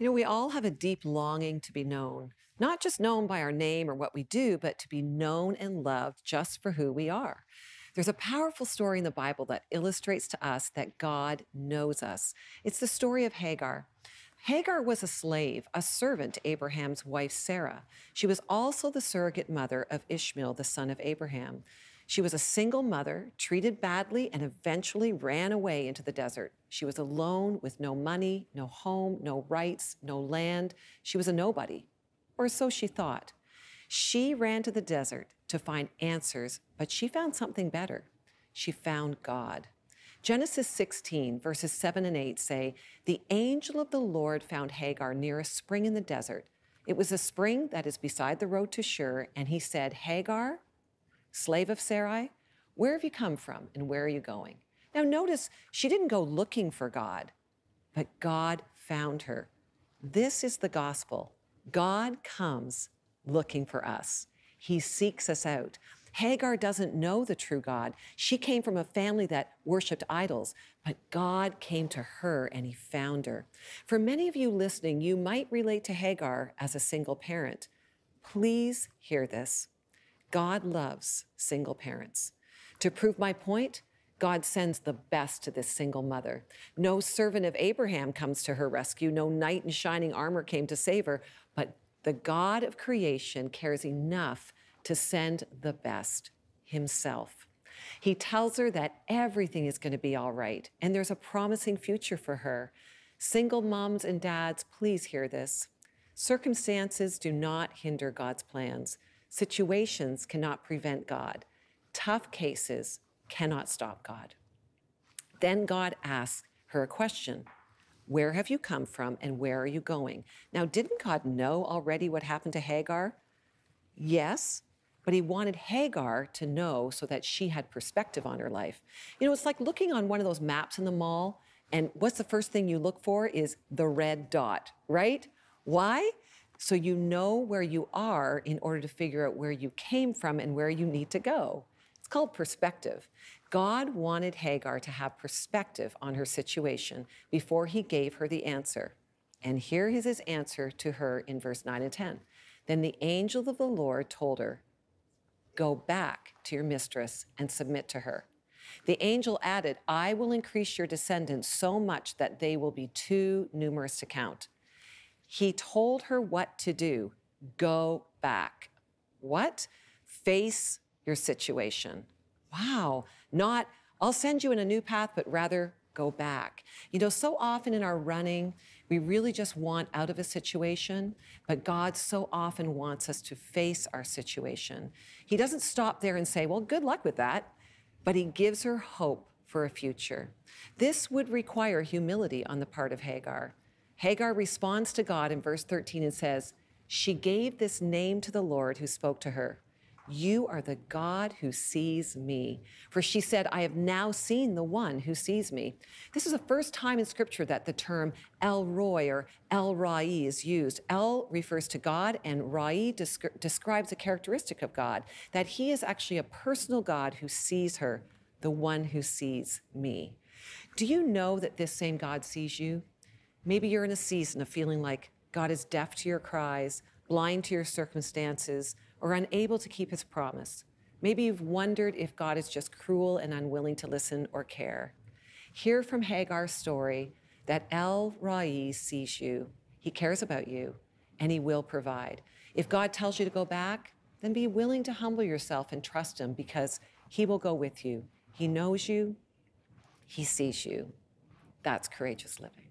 You know, we all have a deep longing to be known, not just known by our name or what we do, but to be known and loved just for who we are. There's a powerful story in the Bible that illustrates to us that God knows us. It's the story of Hagar. Hagar was a slave, a servant to Abraham's wife Sarah. She was also the surrogate mother of Ishmael, the son of Abraham. She was a single mother, treated badly, and eventually ran away into the desert. She was alone with no money, no home, no rights, no land. She was a nobody, or so she thought. She ran to the desert to find answers, but she found something better. She found God. Genesis 16, verses 7 and 8 say, The angel of the Lord found Hagar near a spring in the desert. It was a spring that is beside the road to Shur, and he said, Hagar, slave of Sarai, where have you come from and where are you going? Now, notice she didn't go looking for God, but God found her. This is the gospel. God comes looking for us, He seeks us out. Hagar doesn't know the true God. She came from a family that worshiped idols, but God came to her and he found her. For many of you listening, you might relate to Hagar as a single parent. Please hear this. God loves single parents. To prove my point, God sends the best to this single mother. No servant of Abraham comes to her rescue, no knight in shining armor came to save her, but the God of creation cares enough to send the best himself. He tells her that everything is going to be all right and there's a promising future for her. Single moms and dads, please hear this. Circumstances do not hinder God's plans. Situations cannot prevent God. Tough cases cannot stop God. Then God asks her a question Where have you come from and where are you going? Now, didn't God know already what happened to Hagar? Yes, but he wanted Hagar to know so that she had perspective on her life. You know, it's like looking on one of those maps in the mall, and what's the first thing you look for is the red dot, right? Why? So you know where you are in order to figure out where you came from and where you need to go. It's called perspective. God wanted Hagar to have perspective on her situation before he gave her the answer. And here is his answer to her in verse 9 and 10. Then the angel of the Lord told her, Go back to your mistress and submit to her. The angel added, I will increase your descendants so much that they will be too numerous to count. He told her what to do go back. What? Face your situation. Wow. Not, I'll send you in a new path, but rather go back. You know, so often in our running, we really just want out of a situation, but God so often wants us to face our situation. He doesn't stop there and say, Well, good luck with that, but He gives her hope for a future. This would require humility on the part of Hagar. Hagar responds to God in verse 13 and says, She gave this name to the Lord who spoke to her. You are the God who sees me. For she said, I have now seen the one who sees me. This is the first time in scripture that the term El Roy or El Rai is used. El refers to God, and Rai descri describes a characteristic of God, that he is actually a personal God who sees her, the one who sees me. Do you know that this same God sees you? Maybe you're in a season of feeling like God is deaf to your cries, blind to your circumstances, or unable to keep his promise. Maybe you've wondered if God is just cruel and unwilling to listen or care. Hear from Hagar's story that El Rai sees you, he cares about you, and he will provide. If God tells you to go back, then be willing to humble yourself and trust him because he will go with you. He knows you, he sees you. That's courageous living.